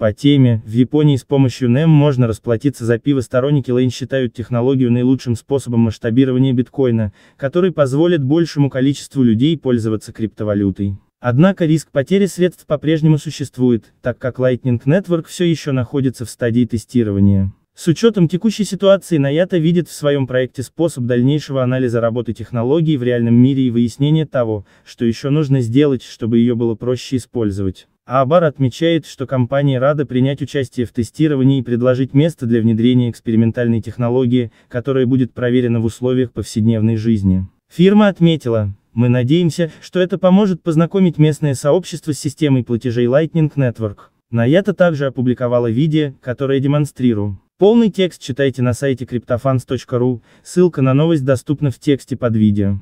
По теме, в Японии с помощью NEM можно расплатиться за пиво сторонники Lane считают технологию наилучшим способом масштабирования биткоина, который позволит большему количеству людей пользоваться криптовалютой. Однако риск потери средств по-прежнему существует, так как Lightning Network все еще находится в стадии тестирования. С учетом текущей ситуации Наята видит в своем проекте способ дальнейшего анализа работы технологии в реальном мире и выяснения того, что еще нужно сделать, чтобы ее было проще использовать. ААБАР отмечает, что компания рада принять участие в тестировании и предложить место для внедрения экспериментальной технологии, которая будет проверена в условиях повседневной жизни. Фирма отметила, мы надеемся, что это поможет познакомить местное сообщество с системой платежей Lightning Network. Наята также опубликовала видео, которое демонстрирую. Полный текст читайте на сайте CryptoFans.ru, ссылка на новость доступна в тексте под видео.